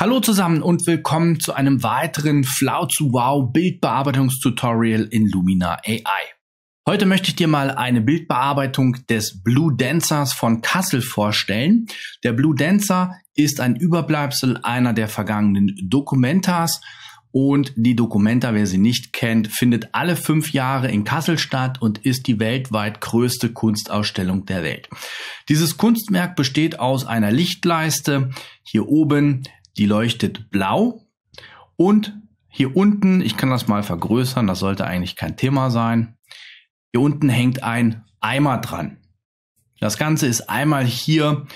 Hallo zusammen und willkommen zu einem weiteren Flau zu Wow Bildbearbeitungstutorial in Lumina AI. Heute möchte ich dir mal eine Bildbearbeitung des Blue Dancers von Kassel vorstellen. Der Blue Dancer ist ein Überbleibsel einer der vergangenen Dokumentas und die Dokumenta, wer sie nicht kennt, findet alle fünf Jahre in Kassel statt und ist die weltweit größte Kunstausstellung der Welt. Dieses Kunstwerk besteht aus einer Lichtleiste hier oben, die leuchtet blau und hier unten, ich kann das mal vergrößern, das sollte eigentlich kein Thema sein. Hier unten hängt ein Eimer dran. Das Ganze ist einmal hier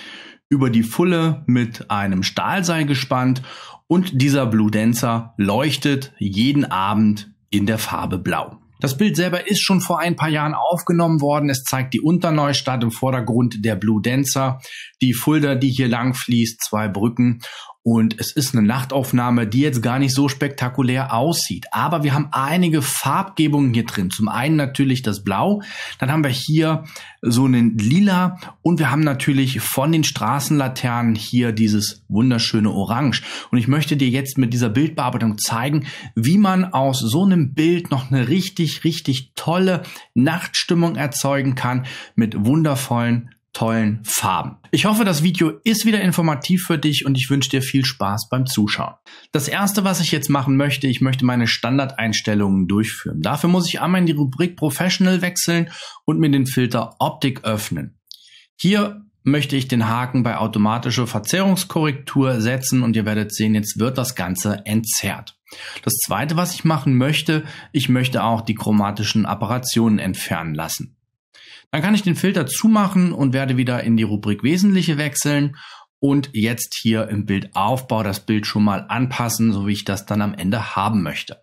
über die Fulle mit einem Stahlseil gespannt und dieser Blue Dancer leuchtet jeden Abend in der Farbe Blau. Das Bild selber ist schon vor ein paar Jahren aufgenommen worden. Es zeigt die Unterneustadt im Vordergrund der Blue Dancer, die Fulda, die hier lang fließt, zwei Brücken und es ist eine Nachtaufnahme, die jetzt gar nicht so spektakulär aussieht. Aber wir haben einige Farbgebungen hier drin. Zum einen natürlich das Blau, dann haben wir hier so einen Lila und wir haben natürlich von den Straßenlaternen hier dieses wunderschöne Orange. Und ich möchte dir jetzt mit dieser Bildbearbeitung zeigen, wie man aus so einem Bild noch eine richtig, richtig tolle Nachtstimmung erzeugen kann mit wundervollen tollen Farben. Ich hoffe, das Video ist wieder informativ für dich und ich wünsche dir viel Spaß beim Zuschauen. Das erste, was ich jetzt machen möchte, ich möchte meine Standardeinstellungen durchführen. Dafür muss ich einmal in die Rubrik Professional wechseln und mir den Filter Optik öffnen. Hier möchte ich den Haken bei automatische Verzerrungskorrektur setzen und ihr werdet sehen, jetzt wird das Ganze entzerrt. Das zweite, was ich machen möchte, ich möchte auch die chromatischen Apparationen entfernen lassen. Dann kann ich den Filter zumachen und werde wieder in die Rubrik Wesentliche wechseln und jetzt hier im Bildaufbau das Bild schon mal anpassen, so wie ich das dann am Ende haben möchte.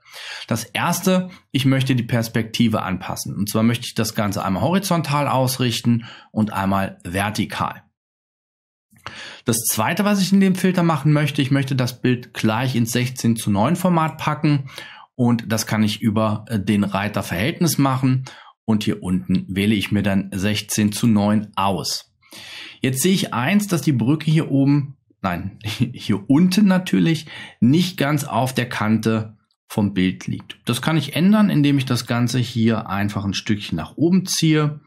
Das erste, ich möchte die Perspektive anpassen. Und zwar möchte ich das Ganze einmal horizontal ausrichten und einmal vertikal. Das zweite, was ich in dem Filter machen möchte, ich möchte das Bild gleich ins 16 zu 9 Format packen und das kann ich über äh, den Reiter Verhältnis machen und hier unten wähle ich mir dann 16 zu 9 aus. Jetzt sehe ich eins, dass die Brücke hier oben, nein, hier unten natürlich nicht ganz auf der Kante vom Bild liegt. Das kann ich ändern, indem ich das Ganze hier einfach ein Stückchen nach oben ziehe.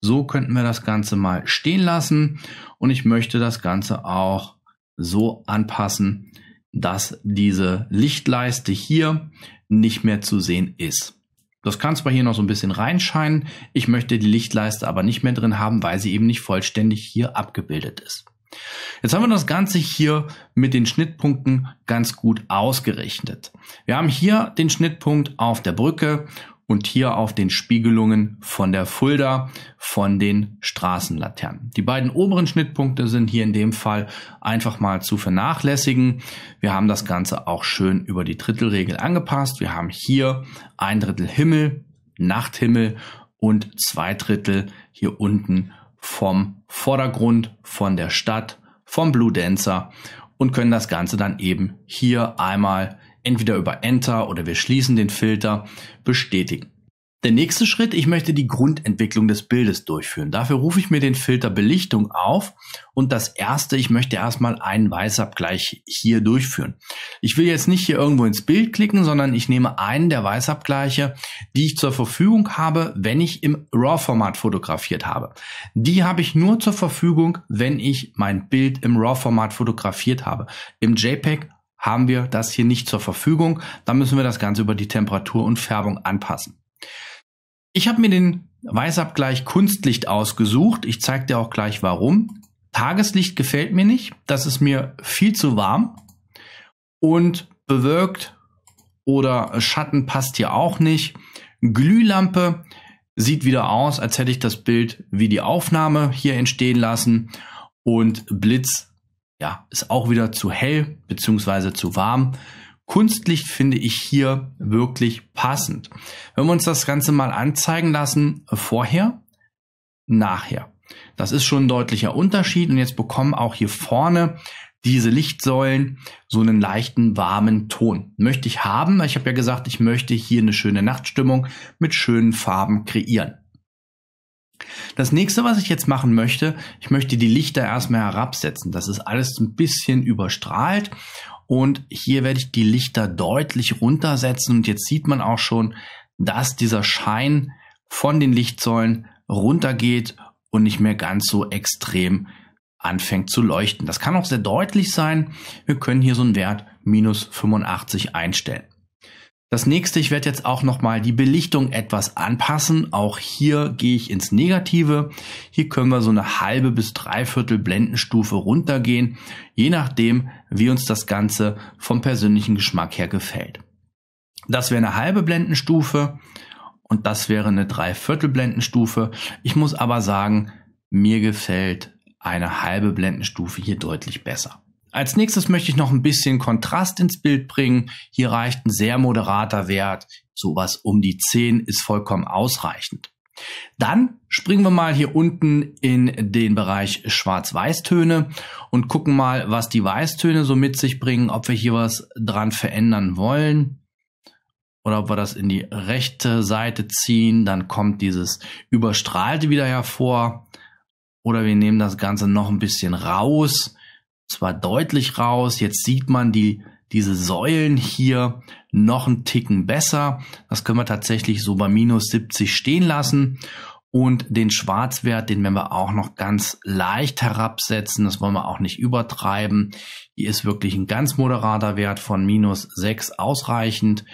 So könnten wir das Ganze mal stehen lassen und ich möchte das Ganze auch so anpassen, dass diese Lichtleiste hier nicht mehr zu sehen ist. Das kann zwar hier noch so ein bisschen reinscheinen, ich möchte die Lichtleiste aber nicht mehr drin haben, weil sie eben nicht vollständig hier abgebildet ist. Jetzt haben wir das Ganze hier mit den Schnittpunkten ganz gut ausgerechnet. Wir haben hier den Schnittpunkt auf der Brücke und hier auf den Spiegelungen von der Fulda, von den Straßenlaternen. Die beiden oberen Schnittpunkte sind hier in dem Fall einfach mal zu vernachlässigen. Wir haben das Ganze auch schön über die Drittelregel angepasst. Wir haben hier ein Drittel Himmel, Nachthimmel und zwei Drittel hier unten vom Vordergrund, von der Stadt, vom Blue Dancer und können das Ganze dann eben hier einmal entweder über Enter oder wir schließen den Filter, bestätigen. Der nächste Schritt, ich möchte die Grundentwicklung des Bildes durchführen. Dafür rufe ich mir den Filter Belichtung auf und das erste, ich möchte erstmal einen Weißabgleich hier durchführen. Ich will jetzt nicht hier irgendwo ins Bild klicken, sondern ich nehme einen der Weißabgleiche, die ich zur Verfügung habe, wenn ich im RAW-Format fotografiert habe. Die habe ich nur zur Verfügung, wenn ich mein Bild im RAW-Format fotografiert habe. Im JPEG haben wir das hier nicht zur Verfügung. Dann müssen wir das Ganze über die Temperatur und Färbung anpassen. Ich habe mir den Weißabgleich Kunstlicht ausgesucht. Ich zeige dir auch gleich warum. Tageslicht gefällt mir nicht. Das ist mir viel zu warm und bewirkt oder Schatten passt hier auch nicht. Glühlampe sieht wieder aus, als hätte ich das Bild wie die Aufnahme hier entstehen lassen und Blitz ja, ist auch wieder zu hell beziehungsweise zu warm. Kunstlicht finde ich hier wirklich passend. Wenn wir uns das Ganze mal anzeigen lassen, vorher, nachher. Das ist schon ein deutlicher Unterschied und jetzt bekommen auch hier vorne diese Lichtsäulen so einen leichten warmen Ton. Möchte ich haben, ich habe ja gesagt, ich möchte hier eine schöne Nachtstimmung mit schönen Farben kreieren. Das nächste, was ich jetzt machen möchte, ich möchte die Lichter erstmal herabsetzen. Das ist alles ein bisschen überstrahlt und hier werde ich die Lichter deutlich runtersetzen und jetzt sieht man auch schon, dass dieser Schein von den Lichtsäulen runtergeht und nicht mehr ganz so extrem anfängt zu leuchten. Das kann auch sehr deutlich sein. Wir können hier so einen Wert minus 85 einstellen. Das nächste, ich werde jetzt auch nochmal die Belichtung etwas anpassen. Auch hier gehe ich ins Negative. Hier können wir so eine halbe bis dreiviertel Blendenstufe runtergehen, je nachdem, wie uns das Ganze vom persönlichen Geschmack her gefällt. Das wäre eine halbe Blendenstufe und das wäre eine dreiviertel Blendenstufe. Ich muss aber sagen, mir gefällt eine halbe Blendenstufe hier deutlich besser. Als nächstes möchte ich noch ein bisschen Kontrast ins Bild bringen. Hier reicht ein sehr moderater Wert. Sowas um die 10 ist vollkommen ausreichend. Dann springen wir mal hier unten in den Bereich Schwarz-Weiß-Töne und gucken mal, was die Weißtöne so mit sich bringen, ob wir hier was dran verändern wollen oder ob wir das in die rechte Seite ziehen, dann kommt dieses Überstrahlte wieder hervor oder wir nehmen das Ganze noch ein bisschen raus zwar deutlich raus. Jetzt sieht man die, diese Säulen hier noch einen Ticken besser. Das können wir tatsächlich so bei minus 70 stehen lassen. Und den Schwarzwert, den werden wir auch noch ganz leicht herabsetzen. Das wollen wir auch nicht übertreiben. Hier ist wirklich ein ganz moderater Wert von minus 6 ausreichend.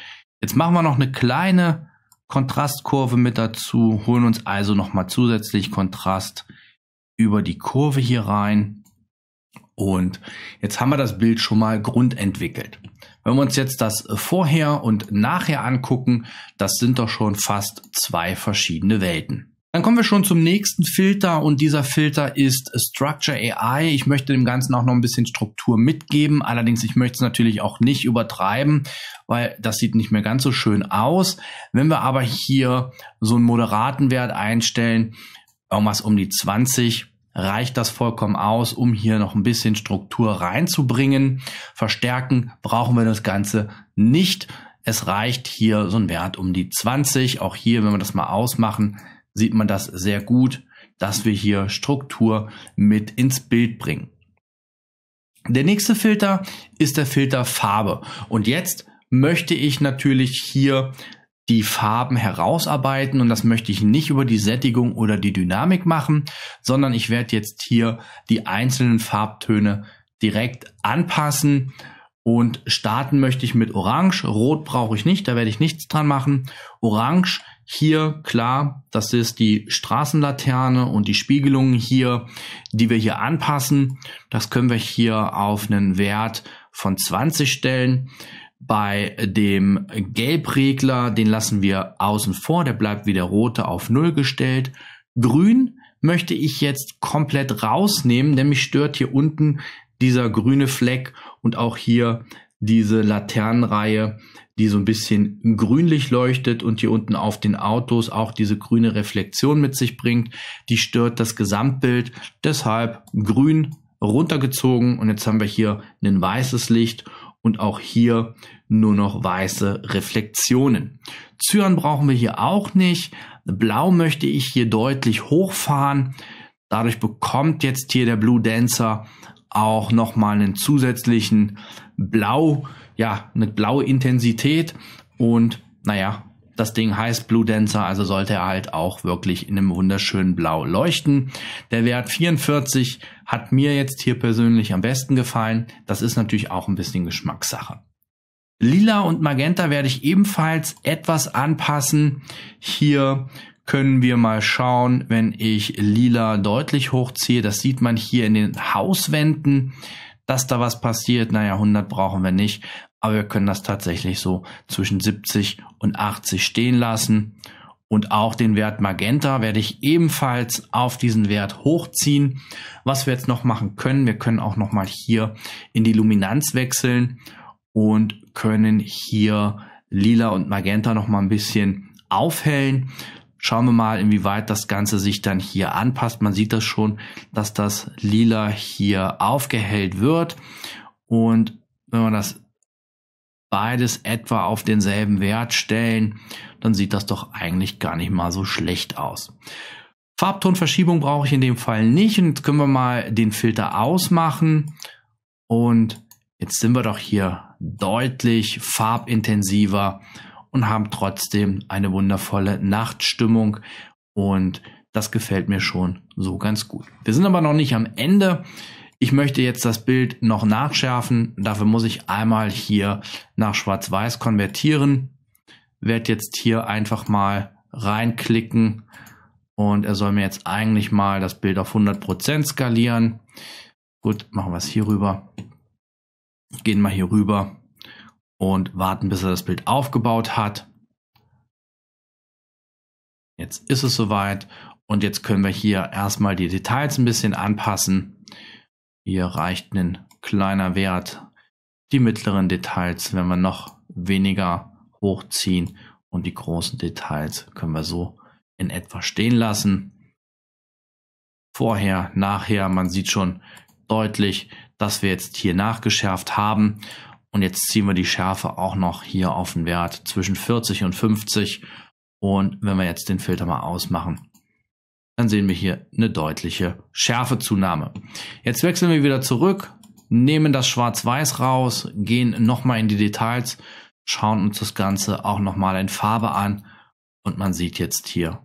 Jetzt machen wir noch eine kleine Kontrastkurve mit dazu, holen uns also nochmal zusätzlich Kontrast über die Kurve hier rein. Und jetzt haben wir das Bild schon mal grundentwickelt. Wenn wir uns jetzt das vorher und nachher angucken, das sind doch schon fast zwei verschiedene Welten. Dann kommen wir schon zum nächsten Filter und dieser Filter ist Structure AI. Ich möchte dem Ganzen auch noch ein bisschen Struktur mitgeben. Allerdings, ich möchte es natürlich auch nicht übertreiben, weil das sieht nicht mehr ganz so schön aus. Wenn wir aber hier so einen moderaten Wert einstellen, irgendwas um die 20, reicht das vollkommen aus, um hier noch ein bisschen Struktur reinzubringen. Verstärken brauchen wir das Ganze nicht. Es reicht hier so ein Wert um die 20. Auch hier, wenn wir das mal ausmachen, sieht man das sehr gut, dass wir hier Struktur mit ins Bild bringen. Der nächste Filter ist der Filter Farbe. Und jetzt möchte ich natürlich hier die Farben herausarbeiten und das möchte ich nicht über die Sättigung oder die Dynamik machen, sondern ich werde jetzt hier die einzelnen Farbtöne direkt anpassen und starten möchte ich mit Orange. Rot brauche ich nicht, da werde ich nichts dran machen. Orange hier, klar, das ist die Straßenlaterne und die Spiegelungen hier, die wir hier anpassen. Das können wir hier auf einen Wert von 20 stellen. Bei dem Gelbregler, den lassen wir außen vor, der bleibt wie der rote auf null gestellt. Grün möchte ich jetzt komplett rausnehmen, denn mich stört hier unten dieser grüne Fleck und auch hier diese Laternenreihe, die so ein bisschen grünlich leuchtet und hier unten auf den Autos auch diese grüne Reflexion mit sich bringt. Die stört das Gesamtbild. Deshalb grün runtergezogen und jetzt haben wir hier ein weißes Licht und auch hier nur noch weiße Reflexionen. Zyan brauchen wir hier auch nicht. Blau möchte ich hier deutlich hochfahren. Dadurch bekommt jetzt hier der Blue Dancer auch nochmal einen zusätzlichen Blau, ja, eine blaue Intensität und naja, das Ding heißt Blue Dancer, also sollte er halt auch wirklich in einem wunderschönen Blau leuchten. Der Wert 44 hat mir jetzt hier persönlich am besten gefallen. Das ist natürlich auch ein bisschen Geschmackssache. Lila und Magenta werde ich ebenfalls etwas anpassen. Hier können wir mal schauen, wenn ich Lila deutlich hochziehe. Das sieht man hier in den Hauswänden dass da was passiert. Naja, 100 brauchen wir nicht aber wir können das tatsächlich so zwischen 70 und 80 stehen lassen. Und auch den Wert Magenta werde ich ebenfalls auf diesen Wert hochziehen. Was wir jetzt noch machen können, wir können auch nochmal hier in die Luminanz wechseln und können hier Lila und Magenta nochmal ein bisschen aufhellen. Schauen wir mal, inwieweit das Ganze sich dann hier anpasst. Man sieht das schon, dass das Lila hier aufgehellt wird. Und wenn man das beides etwa auf denselben Wert stellen, dann sieht das doch eigentlich gar nicht mal so schlecht aus. Farbtonverschiebung brauche ich in dem Fall nicht und jetzt können wir mal den Filter ausmachen und jetzt sind wir doch hier deutlich farbintensiver und haben trotzdem eine wundervolle Nachtstimmung und das gefällt mir schon so ganz gut. Wir sind aber noch nicht am Ende ich möchte jetzt das Bild noch nachschärfen. Dafür muss ich einmal hier nach Schwarz-Weiß konvertieren. Werd jetzt hier einfach mal reinklicken und er soll mir jetzt eigentlich mal das Bild auf 100% skalieren. Gut, machen wir es hier rüber. Gehen mal hier rüber und warten, bis er das Bild aufgebaut hat. Jetzt ist es soweit und jetzt können wir hier erstmal die Details ein bisschen anpassen. Hier reicht ein kleiner Wert. Die mittleren Details werden wir noch weniger hochziehen und die großen Details können wir so in etwa stehen lassen. Vorher, nachher, man sieht schon deutlich, dass wir jetzt hier nachgeschärft haben und jetzt ziehen wir die Schärfe auch noch hier auf den Wert zwischen 40 und 50 und wenn wir jetzt den Filter mal ausmachen, dann sehen wir hier eine deutliche Schärfezunahme. Jetzt wechseln wir wieder zurück, nehmen das Schwarz-Weiß raus, gehen nochmal in die Details, schauen uns das Ganze auch nochmal in Farbe an und man sieht jetzt hier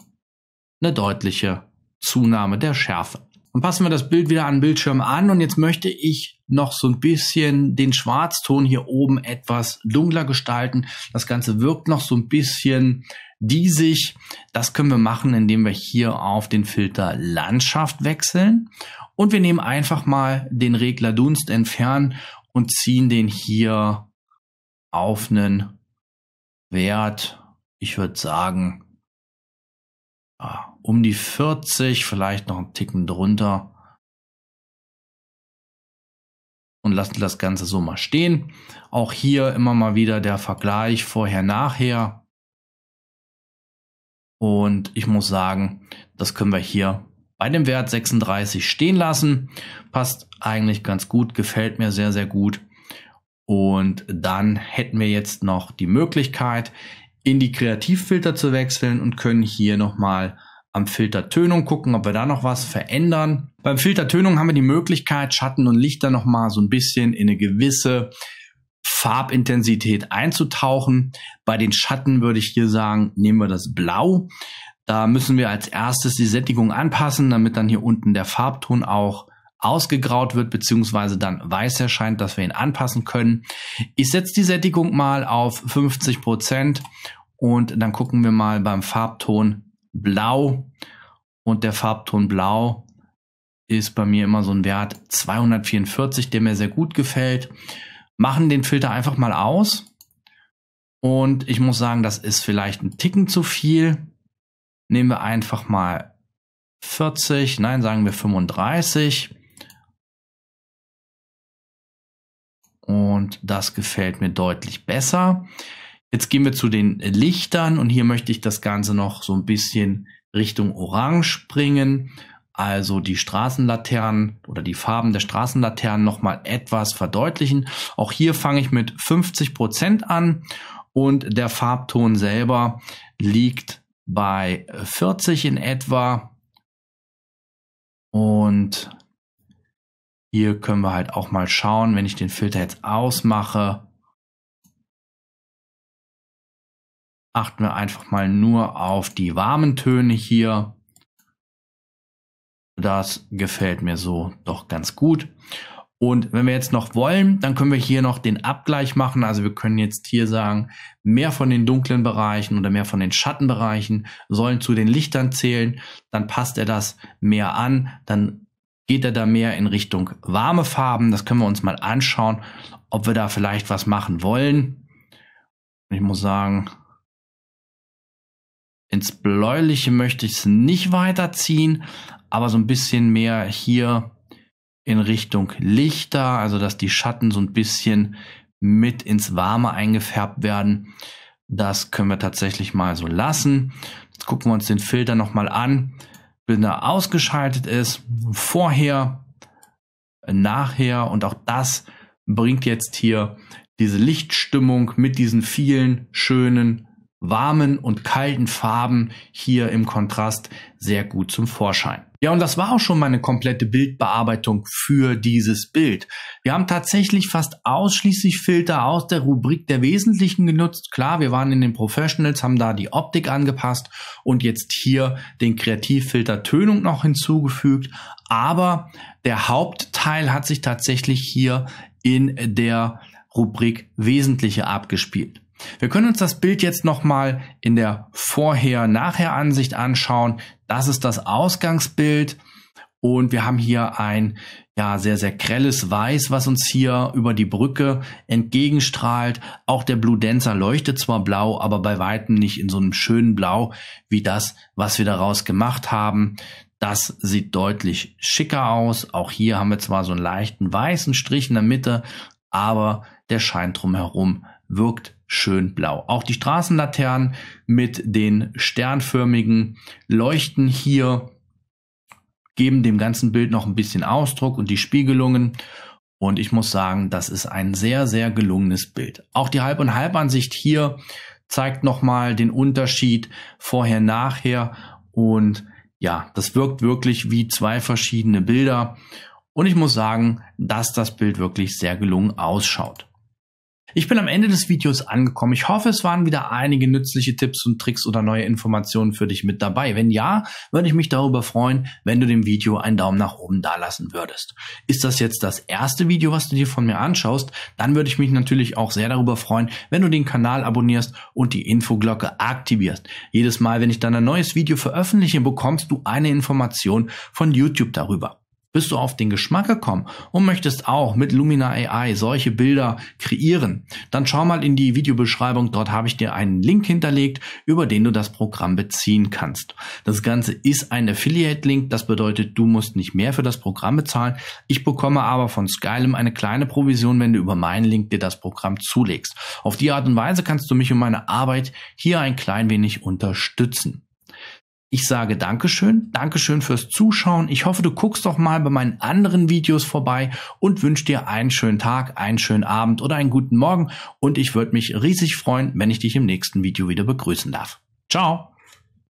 eine deutliche Zunahme der Schärfe. Dann passen wir das Bild wieder an den Bildschirm an und jetzt möchte ich noch so ein bisschen den Schwarzton hier oben etwas dunkler gestalten. Das Ganze wirkt noch so ein bisschen die sich, das können wir machen, indem wir hier auf den Filter Landschaft wechseln und wir nehmen einfach mal den Regler Dunst entfernen und ziehen den hier auf einen Wert, ich würde sagen, um die 40, vielleicht noch ein Ticken drunter. und lassen das Ganze so mal stehen. Auch hier immer mal wieder der Vergleich vorher-nachher. Und ich muss sagen, das können wir hier bei dem Wert 36 stehen lassen. Passt eigentlich ganz gut, gefällt mir sehr, sehr gut. Und dann hätten wir jetzt noch die Möglichkeit, in die Kreativfilter zu wechseln und können hier nochmal am Filter Tönung gucken, ob wir da noch was verändern. Beim Filter Tönung haben wir die Möglichkeit, Schatten und Lichter nochmal so ein bisschen in eine gewisse Farbintensität einzutauchen. Bei den Schatten würde ich hier sagen, nehmen wir das Blau. Da müssen wir als erstes die Sättigung anpassen, damit dann hier unten der Farbton auch ausgegraut wird, beziehungsweise dann weiß erscheint, dass wir ihn anpassen können. Ich setze die Sättigung mal auf 50% Prozent und dann gucken wir mal beim Farbton Blau. Und der Farbton Blau ist bei mir immer so ein Wert 244, der mir sehr gut gefällt machen den Filter einfach mal aus. Und ich muss sagen, das ist vielleicht ein Ticken zu viel. Nehmen wir einfach mal 40, nein, sagen wir 35. Und das gefällt mir deutlich besser. Jetzt gehen wir zu den Lichtern und hier möchte ich das Ganze noch so ein bisschen Richtung Orange bringen also die Straßenlaternen oder die Farben der Straßenlaternen nochmal etwas verdeutlichen. Auch hier fange ich mit 50 Prozent an und der Farbton selber liegt bei 40 in etwa. Und hier können wir halt auch mal schauen, wenn ich den Filter jetzt ausmache, achten wir einfach mal nur auf die warmen Töne hier. Das gefällt mir so doch ganz gut. Und wenn wir jetzt noch wollen, dann können wir hier noch den Abgleich machen. Also wir können jetzt hier sagen, mehr von den dunklen Bereichen oder mehr von den Schattenbereichen sollen zu den Lichtern zählen. Dann passt er das mehr an. Dann geht er da mehr in Richtung warme Farben. Das können wir uns mal anschauen, ob wir da vielleicht was machen wollen. Ich muss sagen, ins Bläuliche möchte ich es nicht weiterziehen, aber so ein bisschen mehr hier in Richtung Lichter, also dass die Schatten so ein bisschen mit ins Warme eingefärbt werden. Das können wir tatsächlich mal so lassen. Jetzt gucken wir uns den Filter nochmal an, wenn er ausgeschaltet ist. Vorher, nachher und auch das bringt jetzt hier diese Lichtstimmung mit diesen vielen schönen warmen und kalten Farben hier im Kontrast sehr gut zum Vorschein. Ja, und das war auch schon meine komplette Bildbearbeitung für dieses Bild. Wir haben tatsächlich fast ausschließlich Filter aus der Rubrik der Wesentlichen genutzt. Klar, wir waren in den Professionals, haben da die Optik angepasst und jetzt hier den Kreativfilter Tönung noch hinzugefügt. Aber der Hauptteil hat sich tatsächlich hier in der Rubrik Wesentliche abgespielt. Wir können uns das Bild jetzt nochmal in der Vorher-Nachher-Ansicht anschauen. Das ist das Ausgangsbild. Und wir haben hier ein ja sehr, sehr grelles Weiß, was uns hier über die Brücke entgegenstrahlt. Auch der Blue Dancer leuchtet zwar blau, aber bei weitem nicht in so einem schönen Blau wie das, was wir daraus gemacht haben. Das sieht deutlich schicker aus. Auch hier haben wir zwar so einen leichten weißen Strich in der Mitte, aber der Schein drumherum wirkt schön blau. Auch die Straßenlaternen mit den sternförmigen Leuchten hier geben dem ganzen Bild noch ein bisschen Ausdruck und die Spiegelungen. Und ich muss sagen, das ist ein sehr, sehr gelungenes Bild. Auch die Halb- und Halbansicht hier zeigt nochmal den Unterschied vorher, nachher. Und ja, das wirkt wirklich wie zwei verschiedene Bilder. Und ich muss sagen, dass das Bild wirklich sehr gelungen ausschaut. Ich bin am Ende des Videos angekommen. Ich hoffe, es waren wieder einige nützliche Tipps und Tricks oder neue Informationen für dich mit dabei. Wenn ja, würde ich mich darüber freuen, wenn du dem Video einen Daumen nach oben dalassen würdest. Ist das jetzt das erste Video, was du dir von mir anschaust, dann würde ich mich natürlich auch sehr darüber freuen, wenn du den Kanal abonnierst und die Infoglocke aktivierst. Jedes Mal, wenn ich dann ein neues Video veröffentliche, bekommst du eine Information von YouTube darüber bist du auf den Geschmack gekommen und möchtest auch mit Lumina AI solche Bilder kreieren, dann schau mal in die Videobeschreibung. Dort habe ich dir einen Link hinterlegt, über den du das Programm beziehen kannst. Das Ganze ist ein Affiliate-Link. Das bedeutet, du musst nicht mehr für das Programm bezahlen. Ich bekomme aber von Skylum eine kleine Provision, wenn du über meinen Link dir das Programm zulegst. Auf die Art und Weise kannst du mich und meine Arbeit hier ein klein wenig unterstützen. Ich sage Dankeschön, Dankeschön fürs Zuschauen. Ich hoffe, du guckst doch mal bei meinen anderen Videos vorbei und wünsche dir einen schönen Tag, einen schönen Abend oder einen guten Morgen. Und ich würde mich riesig freuen, wenn ich dich im nächsten Video wieder begrüßen darf. Ciao!